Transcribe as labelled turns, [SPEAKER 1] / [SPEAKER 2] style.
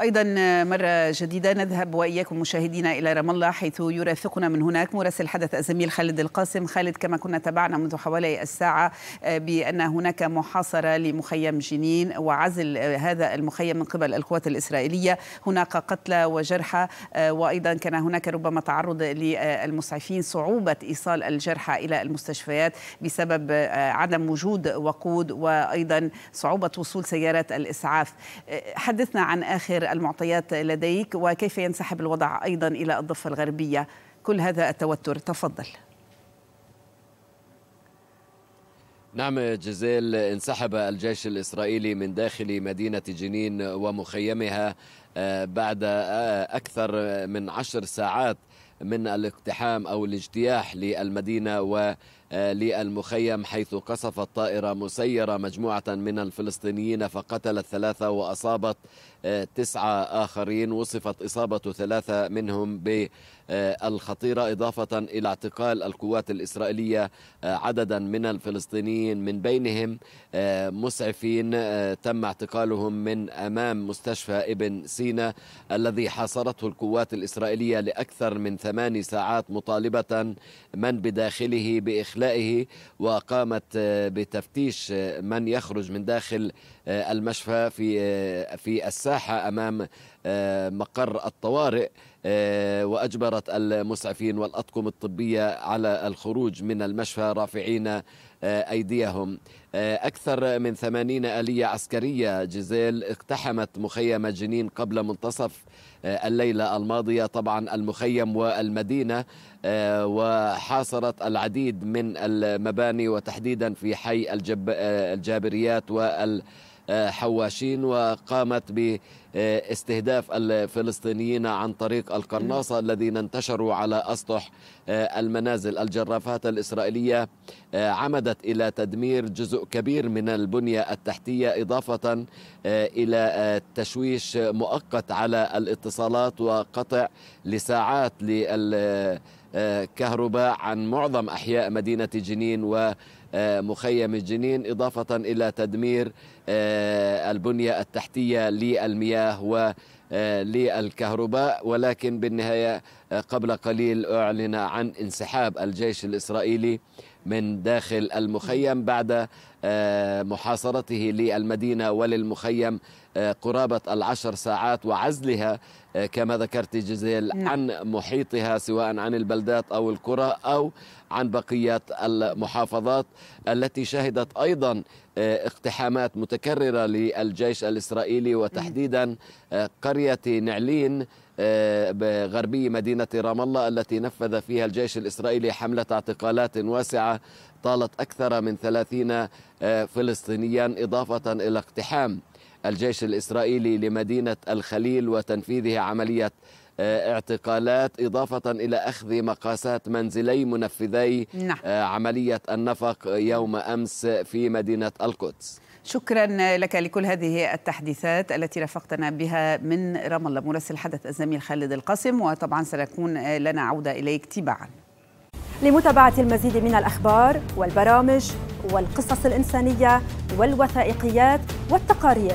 [SPEAKER 1] أيضا مرة جديدة نذهب وإياكم مشاهدينا إلى رام الله حيث يرافقنا من هناك مراسل حدث الزميل خالد القاسم خالد كما كنا تابعنا منذ حوالي الساعة آه، بأن هناك محاصرة لمخيم جنين وعزل آه، هذا المخيم من قبل القوات الإسرائيلية هناك قتلى وجرحى آه، وأيضا كان هناك ربما تعرض للمسعفين صعوبة إيصال الجرحى إلى المستشفيات بسبب عدم وجود وقود وأيضا صعوبة وصول سيارات الإسعاف حدثنا عن آخر سير المعطيات لديك وكيف ينسحب الوضع أيضا إلى الضفة الغربية كل هذا التوتر تفضل
[SPEAKER 2] نعم جزيل انسحب الجيش الإسرائيلي من داخل مدينة جنين ومخيمها آه، بعد آه، أكثر من عشر ساعات من الاقتحام أو الاجتياح للمدينة و آه، للمخيم حيث قصفت طائرة مسيرة مجموعة من الفلسطينيين فقتلت ثلاثة وأصابت آه، تسعة آخرين وصفت إصابة ثلاثة منهم ب آه، الخطيرة إضافة إلى اعتقال القوات الإسرائيلية آه، عددا من الفلسطينيين من بينهم آه، مسعفين تم اعتقالهم من أمام مستشفى ابن سينا الذي حاصرته القوات الإسرائيلية لأكثر من ثماني ساعات مطالبة من بداخله بإخلائه وقامت بتفتيش من يخرج من داخل المشفى في في الساحة أمام مقر الطوارئ آه، وأجبرت المسعفين والأطقم الطبية على الخروج من المشفى رافعين آه، أيديهم آه، أكثر من ثمانين آلية عسكرية جزيل اقتحمت مخيم جنين قبل منتصف الليلة الماضية طبعا المخيم والمدينة وحاصرت العديد من المباني وتحديدا في حي الجب الجابريات وال حواشين وقامت باستهداف الفلسطينيين عن طريق القناصة الذين انتشروا على أسطح آه، المنازل الجرافات الإسرائيلية آه، عمدت إلى تدمير جزء كبير من البنية التحتية إضافة آه، إلى تشويش مؤقت على الاتصالات وقطع لساعات لل كهرباء عن معظم أحياء مدينة جنين ومخيم جنين إضافة إلى تدمير آه، البنية التحتية للمياه و للكهرباء ولكن بالنهاية آه، قبل قليل أعلن عن انسحاب الجيش الإسرائيلي من داخل المخيم بعد آه، محاصرته للمدينة وللمخيم آه، قرابة العشر ساعات وعزلها كما ذكرت جزيل نعم. عن محيطها سواء عن البلدات أو القرى أو عن بقية المحافظات التي شهدت أيضا آه، اقتحامات متكررة للجيش الإسرائيلي وتحديدا آه، قرية نعلين آه، بغربي مدينة رام الله التي نفذ فيها الجيش الإسرائيلي حملة اعتقالات واسعة طالت أكثر من ثلاثين فلسطينيا إضافة إلى اقتحام الجيش الإسرائيلي لمدينة الخليل وتنفيذه عملية آه، اعتقالات إضافة إلى أخذ مقاسات منزلي منفذي نعم. آه، عملية النفق يوم أمس في مدينة القدس
[SPEAKER 1] شكرا لك لكل هذه التحديثات التي رافقتنا بها من رام الله مراسل حدث الزميل خالد القاسم وطبعا سنكون لنا عودة إليك تباعا لمتابعة المزيد من الأخبار والبرامج والقصص الإنسانية والوثائقيات والتقارير